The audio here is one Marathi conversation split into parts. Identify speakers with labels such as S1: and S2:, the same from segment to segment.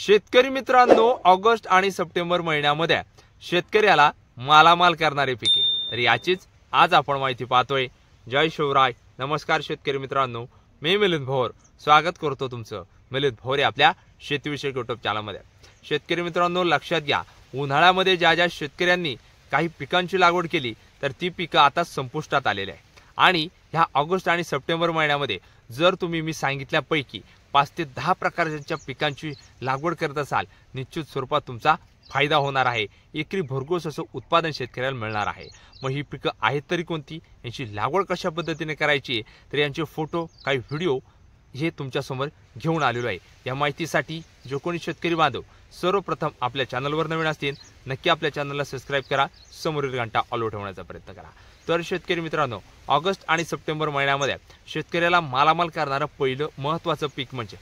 S1: शेतकरी मित्रांनो ऑगस्ट आणि सप्टेंबर महिन्यामध्ये शेतकऱ्याला मालामाल करणारी पिके तर याचीच आज आपण माहिती पाहतोय जय शिवराय नमस्कार शेतकरी मित्रांनो मी मिलिंद भोर स्वागत करतो तुमचं मिलिंद भोर आपल्या शेतीविषयक युट्यूब चॅनलमध्ये शेतकरी मित्रांनो लक्षात घ्या उन्हाळ्यामध्ये ज्या ज्या शेतकऱ्यांनी काही पिकांची लागवड केली तर ती पिकं आता संपुष्टात आलेली आहे आणि ह्या ऑगस्ट आणि सप्टेंबर महिन्यामध्ये जर तुम्ही मी सांगितल्यापैकी पाच ते दहा प्रकारच्या पिकांची लागवड करत असाल निश्चित स्वरूपात तुमचा फायदा होणार आहे एकरी भरघोस असं उत्पादन शेतकऱ्याला मिळणार आहे मग ही पिकं आहेत तरी कोणती यांची लागवड कशा पद्धतीने करायची तर यांचे फोटो काही व्हिडिओ हे तुमच्यासमोर घेऊन आलेलो आहे या माहितीसाठी जो कोणी शेतकरी बांधव सर्वप्रथम आपल्या चॅनलवर नवीन असतील नक्की आपल्या चॅनलला सबस्क्राईब करा समोरील घंटा ऑलो ठेवण्याचा प्रयत्न करा तर शेतकरी मित्रांनो ऑगस्ट आणि सप्टेंबर महिन्यामध्ये शेतकऱ्याला मालामाल करणारं पहिलं महत्त्वाचं पीक म्हणजे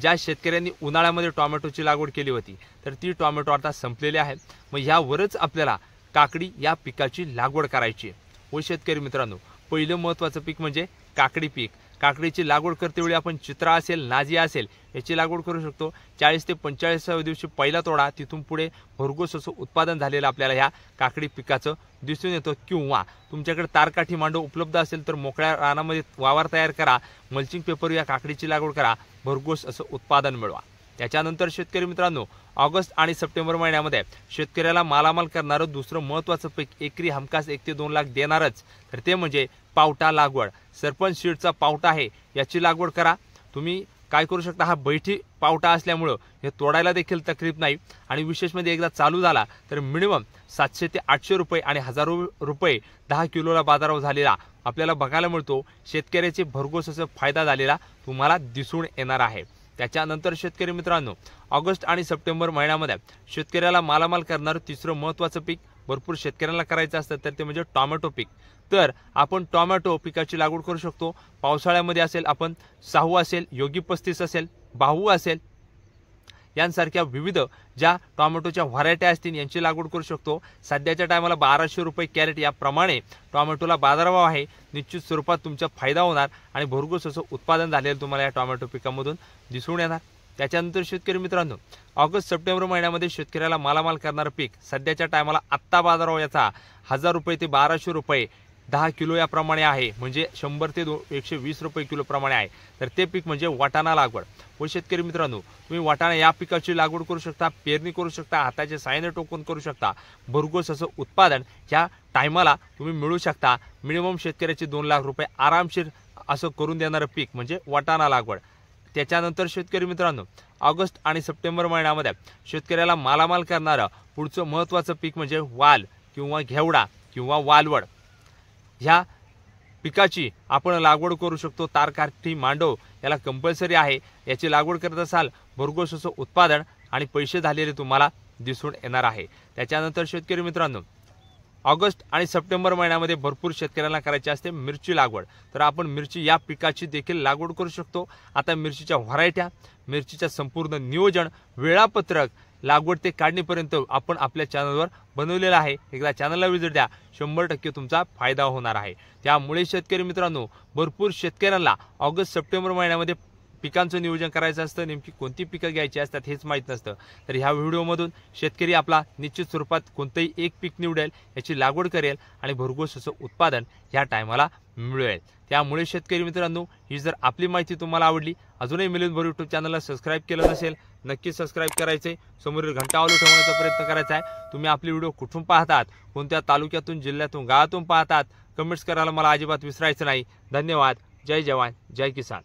S1: ज्या शेतकऱ्यांनी उन्हाळ्यामध्ये टॉमॅटोची लागवड केली होती तर ती टॉमॅटो आता संपलेली आहे मग यावरच आपल्याला काकडी या पिकाची लागवड करायची आहे व शेतकरी मित्रांनो पहिलं महत्त्वाचं पीक म्हणजे काकडी पीक काकडीची लागवड करतेवेळी आपण चित्रा असेल नाजी असेल याची लागवड करू शकतो चाळीस ते पंचेचाळीसाव्या दिवशी पहिला तोडा तिथून पुढे भरघोस असं उत्पादन झालेलं आपल्याला ह्या काकडी पिकाचं दिसून येतं किंवा तुमच्याकडे तारकाठी मांडव उपलब्ध असेल तर मोकळ्या रानामध्ये वावर तयार करा मल्चिंग पेपर या काकडीची लागवड करा भरघोस असं उत्पादन मिळवा त्याच्यानंतर शेतकरी मित्रांनो ऑगस्ट आणि सप्टेंबर महिन्यामध्ये शेतकऱ्याला मालामाल करणारं दुसरं महत्त्वाचं पीक एकरी हमखास एक ते दोन लाख देणारच तर ते म्हणजे पावटा लागवड सरपंच शीडचा पावटा आहे याची लागवड करा तुम्ही काय करू शकता हा बैठी पावटा असल्यामुळं हे तोडायला देखील तकलीफ नाही आणि विशेष म्हणजे एकदा चालू झाला तर मिनिमम सातशे ते आठशे रुपये आणि हजारो रुपये दहा किलोला बाजारावर झालेला आपल्याला बघायला मिळतो शेतकऱ्याचे भरघोस असं फायदा झालेला तुम्हाला दिसून येणार आहे त्याच्यानंतर शेतकरी मित्रांनो ऑगस्ट आणि सप्टेंबर महिन्यामध्ये शेतकऱ्याला मालामाल करणारं तिसरं महत्त्वाचं पीक भरपूर शेतकऱ्यांना करायचं असतं तर ते म्हणजे टॉमॅटो पीक तर आपण टॉमॅटो पिकाची लागवड करू शकतो पावसाळ्यामध्ये असेल आपण साहू असेल योगी पस्तीस असेल बाहू असेल यांसारख्या विविध ज्या टॉमॅटोच्या व्हरायट्या असतील यांची लागवड करू शकतो सध्याच्या टायमाला बाराशे रुपये कॅरेट याप्रमाणे टॉमॅटोला बाजारभाव आहे निश्चित स्वरूपात तुमचा फायदा होणार आणि भरघोस असं उत्पादन झालेलं तुम्हाला या टॉमॅटो पिकामधून दिसून येणार त्याच्यानंतर शेतकरी मित्रांनो ऑगस्ट सप्टेंबर महिन्यामध्ये शेतकऱ्याला मालामाल करणारं पीक सध्याच्या टायमाला आत्ता बाजारावर याचा हजार रुपये ते बाराशे रुपये दहा किलो याप्रमाणे आहे म्हणजे शंभर ते दो एकशे वीस रुपये किलोप्रमाणे आहे तर ते पीक म्हणजे वाटाणा लागवड व शेतकरी मित्रांनो तुम्ही वाटाणा या पिकाची लागवड करू शकता पेरणी करू शकता हाताचे सायने टोकून करू शकता भरघोस असं उत्पादन या टायमाला तुम्ही मिळू शकता मिनिमम शेतकऱ्याचे दोन लाख रुपये आरामशीर असं करून देणारं पीक म्हणजे वाटाणा लागवड त्याच्यानंतर शेतकरी मित्रांनो ऑगस्ट आणि सप्टेंबर महिन्यामध्ये शेतकऱ्याला मालामाल करणारं पुढचं महत्त्वाचं पीक म्हणजे वाल किंवा घेवडा किंवा वालवड ह्या पिकाची आपण लागवड करू शकतो तारकाठी मांडव याला कंपल्सरी आहे याची लागवड करत असाल भरघोस उत्पादन आणि पैसे झालेले तुम्हाला दिसून येणार आहे त्याच्यानंतर शेतकरी मित्रांनो ऑगस्ट आणि सप्टेंबर महिन्यामध्ये भरपूर शेतकऱ्यांना करायची असते मिरची लागवड तर आपण मिरची या पिकाची देखील लागवड करू शकतो आता मिरचीच्या व्हरायट्या मिरचीच्या संपूर्ण नियोजन वेळापत्रक लागवड ते काढणीपर्यंत आपण आपल्या चॅनलवर बनवलेलं आहे एकदा चॅनलला विजिट द्या शंभर टक्के तुमचा फायदा होणार आहे त्यामुळे शेतकरी मित्रांनो भरपूर शेतकऱ्यांना ऑगस्ट सप्टेंबर महिन्यामध्ये पिकांचं नियोजन करायचं असतं नेमकी कोणती पिकं घ्यायची असतात हेच माहीत नसतं तर ह्या व्हिडिओमधून शेतकरी आपला निश्चित स्वरूपात कोणतंही एक पीक निवडेल याची लागवड करेल आणि भरघोस असं उत्पादन ह्या टायमाला मिळेल त्यामुळे शेतकरी मित्रांनो ही जर आपली माहिती तुम्हाला आवडली अजूनही मिलिंद भर युट्यूब चॅनलला सबस्क्राईब केलं नसेल नक्की सबस्क्राईब करायचे समोरील घंटा आवलो ठेवण्याचा प्रयत्न करायचा आहे तुम्ही आपली व्हिडिओ कुठून पाहतात कोणत्या तालुक्यातून जिल्ह्यातून गावातून पाहतात कमेंट्स करायला मला अजिबात विसरायचं नाही धन्यवाद जय जवान जय किसान